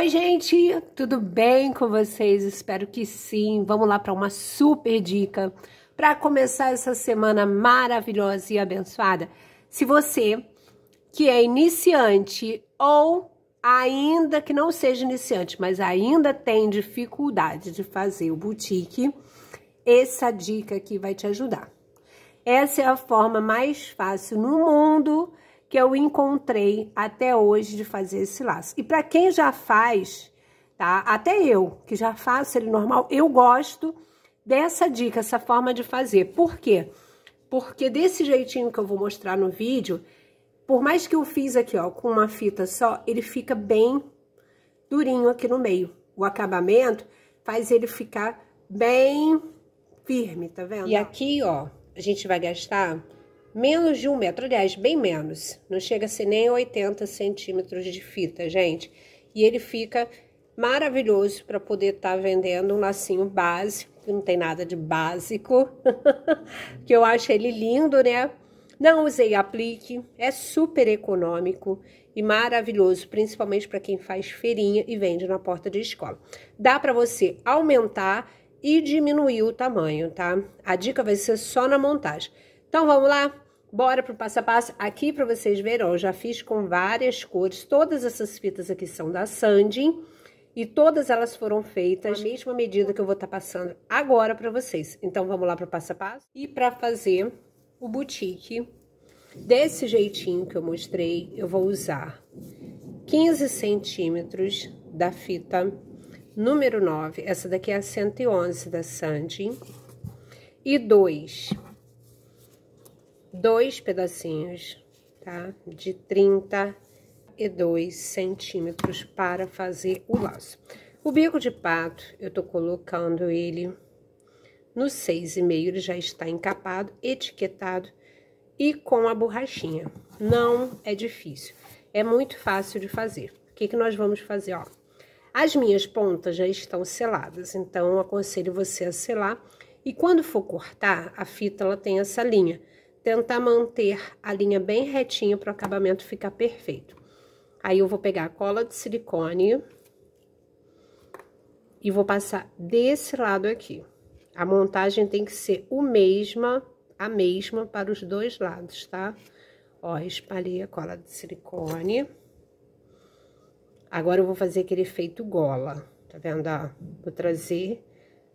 Oi, gente, tudo bem com vocês? Espero que sim. Vamos lá para uma super dica para começar essa semana maravilhosa e abençoada. Se você que é iniciante ou ainda que não seja iniciante, mas ainda tem dificuldade de fazer o boutique, essa dica aqui vai te ajudar. Essa é a forma mais fácil no mundo que eu encontrei até hoje de fazer esse laço. E para quem já faz, tá? Até eu, que já faço ele normal, eu gosto dessa dica, essa forma de fazer. Por quê? Porque desse jeitinho que eu vou mostrar no vídeo, por mais que eu fiz aqui, ó, com uma fita só, ele fica bem durinho aqui no meio. O acabamento faz ele ficar bem firme, tá vendo? E aqui, ó, a gente vai gastar menos de um metro, aliás, bem menos, não chega a ser nem 80 centímetros de fita, gente. E ele fica maravilhoso para poder estar tá vendendo um lacinho básico, que não tem nada de básico, que eu acho ele lindo, né? Não usei aplique, é super econômico e maravilhoso, principalmente para quem faz feirinha e vende na porta de escola. Dá para você aumentar e diminuir o tamanho, tá? A dica vai ser só na montagem. Então vamos lá? Bora pro passo a passo aqui para vocês verem, ó, eu já fiz com várias cores, todas essas fitas aqui são da Sandy e todas elas foram feitas na mesma medida que eu vou estar tá passando agora para vocês. Então vamos lá pro passo a passo e para fazer o boutique desse jeitinho que eu mostrei, eu vou usar 15 centímetros da fita número 9, essa daqui é a 111 da Sandy, e dois dois pedacinhos, tá? De 32 centímetros para fazer o laço. O bico de pato, eu tô colocando ele no 6,5, ele já está encapado, etiquetado e com a borrachinha. Não é difícil, é muito fácil de fazer. O que, que nós vamos fazer, ó? As minhas pontas já estão seladas, então aconselho você a selar. E quando for cortar, a fita ela tem essa linha tentar manter a linha bem retinha para o acabamento ficar perfeito. Aí eu vou pegar a cola de silicone e vou passar desse lado aqui. A montagem tem que ser o mesma, a mesma para os dois lados, tá? Ó, espalhei a cola de silicone. Agora eu vou fazer aquele efeito gola, tá vendo? Ó, vou trazer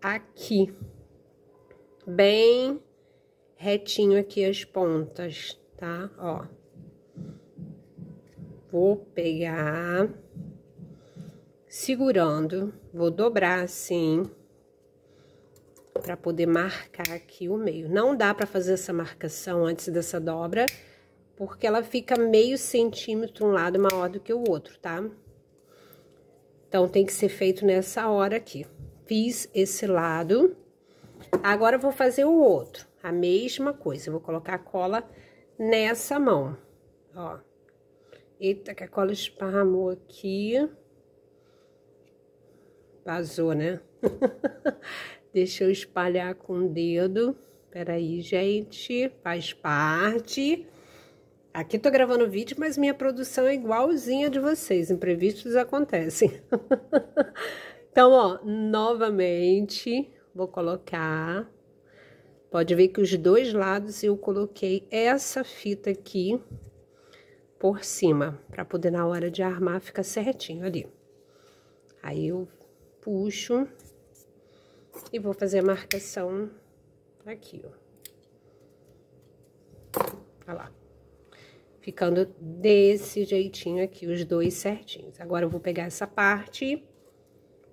aqui, bem retinho aqui as pontas, tá? Ó. Vou pegar, segurando, vou dobrar assim, para poder marcar aqui o meio. Não dá para fazer essa marcação antes dessa dobra, porque ela fica meio centímetro um lado maior do que o outro, tá? Então, tem que ser feito nessa hora aqui. Fiz esse lado... Agora, eu vou fazer o outro, a mesma coisa. Eu vou colocar a cola nessa mão, ó. Eita, que a cola esparramou aqui. Vazou, né? Deixa eu espalhar com o dedo. Peraí, gente, faz parte. Aqui tô gravando vídeo, mas minha produção é igualzinha de vocês. Imprevistos acontecem. então, ó, novamente, vou colocar. Pode ver que os dois lados eu coloquei essa fita aqui por cima, para poder na hora de armar ficar certinho ali. Aí eu puxo e vou fazer a marcação aqui, ó. Olha lá. Ficando desse jeitinho aqui, os dois certinhos. Agora eu vou pegar essa parte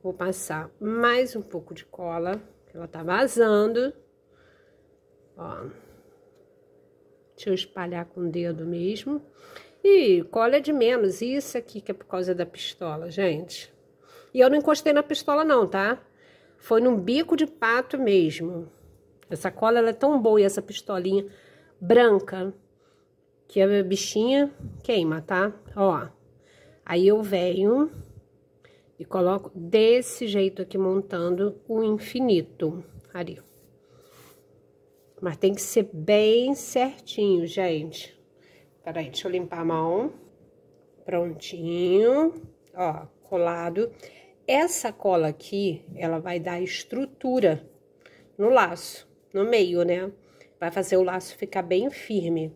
Vou passar mais um pouco de cola, ela tá vazando. Ó. Deixa eu espalhar com o dedo mesmo. E cola é de menos. Isso aqui que é por causa da pistola, gente. E eu não encostei na pistola não, tá? Foi num bico de pato mesmo. Essa cola, ela é tão boa e essa pistolinha branca que a bichinha queima, tá? Ó, aí eu venho e coloco desse jeito aqui, montando o infinito ali. Mas tem que ser bem certinho, gente. Peraí, deixa eu limpar a mão. Prontinho. Ó, colado. Essa cola aqui, ela vai dar estrutura no laço, no meio, né? Vai fazer o laço ficar bem firme.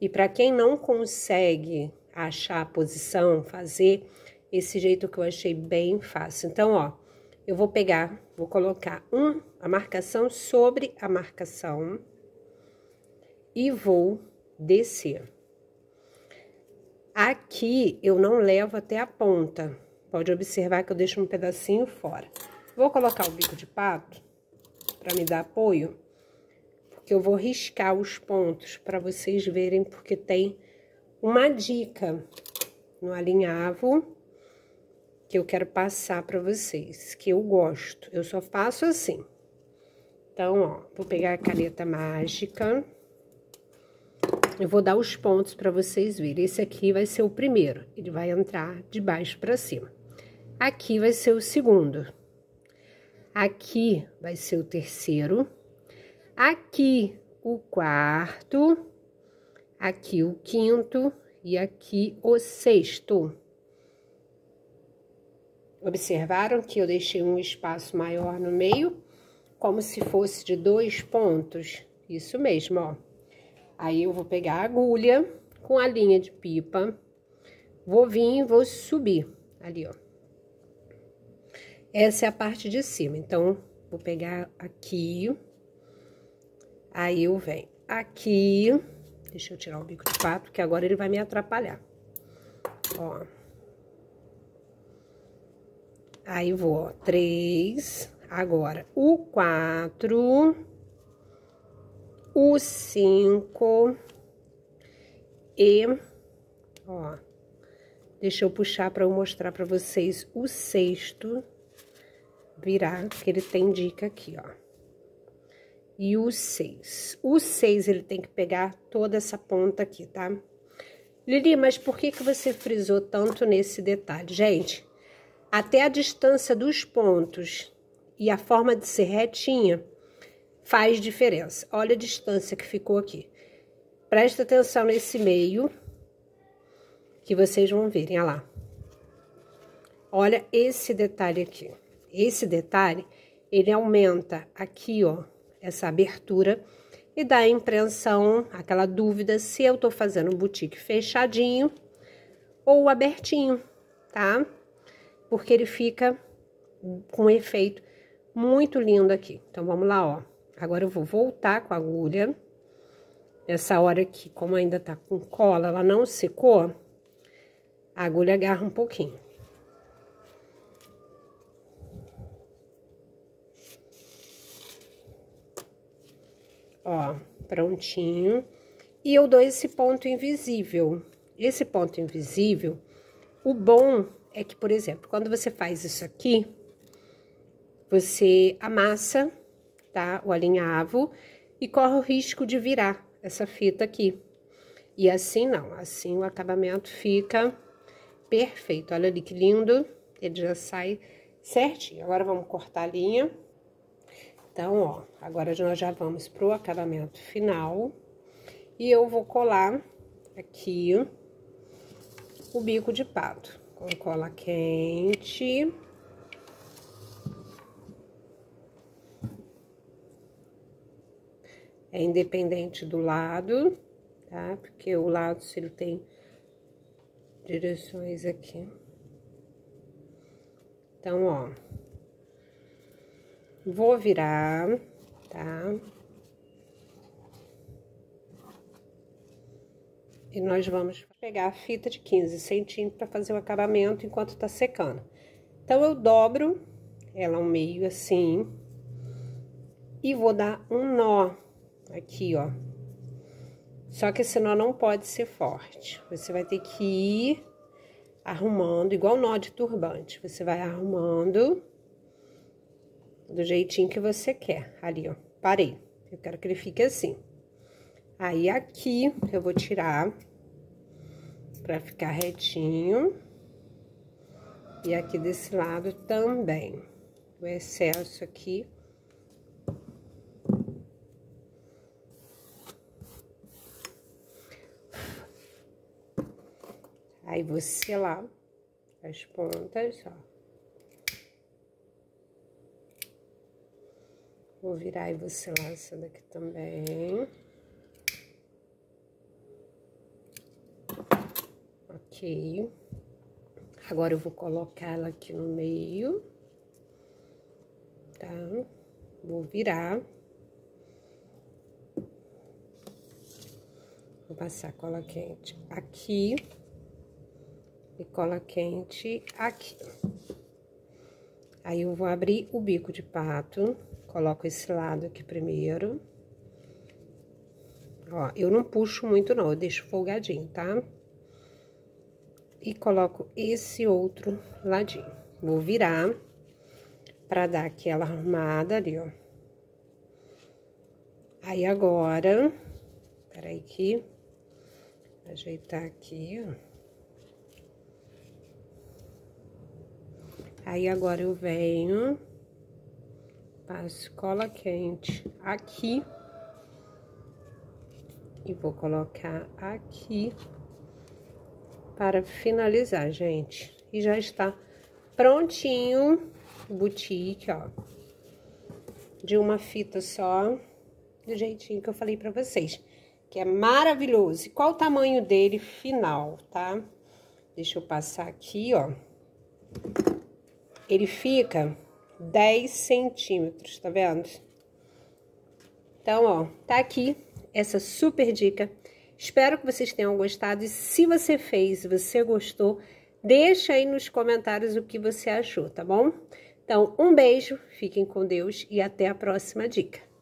E para quem não consegue achar a posição, fazer, esse jeito que eu achei bem fácil. Então, ó, eu vou pegar, vou colocar um, a marcação sobre a marcação e vou descer. Aqui eu não levo até a ponta, pode observar que eu deixo um pedacinho fora. Vou colocar o bico de pato para me dar apoio, porque eu vou riscar os pontos para vocês verem, porque tem uma dica no alinhavo que eu quero passar para vocês, que eu gosto. Eu só faço assim. Então, ó, vou pegar a caneta mágica. Eu vou dar os pontos para vocês verem. Esse aqui vai ser o primeiro, ele vai entrar de baixo para cima. Aqui vai ser o segundo. Aqui vai ser o terceiro. Aqui o quarto. Aqui o quinto. E aqui o sexto. Observaram que eu deixei um espaço maior no meio, como se fosse de dois pontos. Isso mesmo, ó. Aí eu vou pegar a agulha com a linha de pipa, vou vir e vou subir ali, ó. Essa é a parte de cima, então, vou pegar aqui, aí eu venho aqui, deixa eu tirar o bico de pato, que agora ele vai me atrapalhar. Ó. Aí vou, ó, três. Agora, o quatro, o cinco e, ó, deixa eu puxar para eu mostrar para vocês o sexto virar, que ele tem dica aqui, ó. E o seis. O seis, ele tem que pegar toda essa ponta aqui, tá? Lili, mas por que, que você frisou tanto nesse detalhe? Gente, até a distância dos pontos e a forma de ser retinha faz diferença. Olha a distância que ficou aqui. Presta atenção nesse meio que vocês vão verem, olha lá. Olha esse detalhe aqui. Esse detalhe, ele aumenta aqui, ó, essa abertura e dá a impressão, aquela dúvida se eu tô fazendo um boutique fechadinho ou abertinho, tá? porque ele fica com um efeito muito lindo aqui. Então, vamos lá, ó. Agora eu vou voltar com a agulha. Nessa hora aqui, como ainda tá com cola, ela não secou, a agulha agarra um pouquinho. Ó, prontinho. E eu dou esse ponto invisível. Esse ponto invisível, o bom é que, por exemplo, quando você faz isso aqui, você amassa, tá? O alinhavo e corre o risco de virar essa fita aqui. E assim não, assim o acabamento fica perfeito. Olha ali que lindo, ele já sai certinho. Agora vamos cortar a linha. Então, ó, agora nós já vamos pro acabamento final. E eu vou colar aqui o bico de pato com cola quente. É independente do lado, tá? Porque o lado, se ele tem direções aqui. Então, ó, vou virar, tá? e nós vamos pegar a fita de 15 centímetros para fazer o acabamento enquanto está secando. Então, eu dobro ela ao meio assim e vou dar um nó aqui, ó. Só que esse nó não pode ser forte. Você vai ter que ir arrumando, igual nó de turbante. Você vai arrumando do jeitinho que você quer. Ali, ó, parei. Eu quero que ele fique assim. Aí, aqui, eu vou tirar pra ficar retinho. E aqui desse lado também. O excesso aqui. Aí, vou selar as pontas, ó. Vou virar e vou selar essa daqui também. cheio. Agora eu vou colocá-la aqui no meio, tá? Vou virar. Vou passar cola quente aqui e cola quente aqui. Aí eu vou abrir o bico de pato, coloco esse lado aqui primeiro. Ó, eu não puxo muito não, eu deixo folgadinho, tá? Tá? e coloco esse outro ladinho. Vou virar para dar aquela arrumada ali, ó. Aí agora, peraí que ajeitar aqui, ó. Aí agora eu venho, passo cola quente aqui e vou colocar aqui para finalizar, gente. E já está prontinho o boutique, ó. De uma fita só, do jeitinho que eu falei para vocês, que é maravilhoso. E qual o tamanho dele final, tá? Deixa eu passar aqui, ó. Ele fica 10 centímetros, tá vendo? Então, ó, tá aqui essa super dica Espero que vocês tenham gostado e se você fez, você gostou, deixa aí nos comentários o que você achou, tá bom? Então, um beijo, fiquem com Deus e até a próxima dica.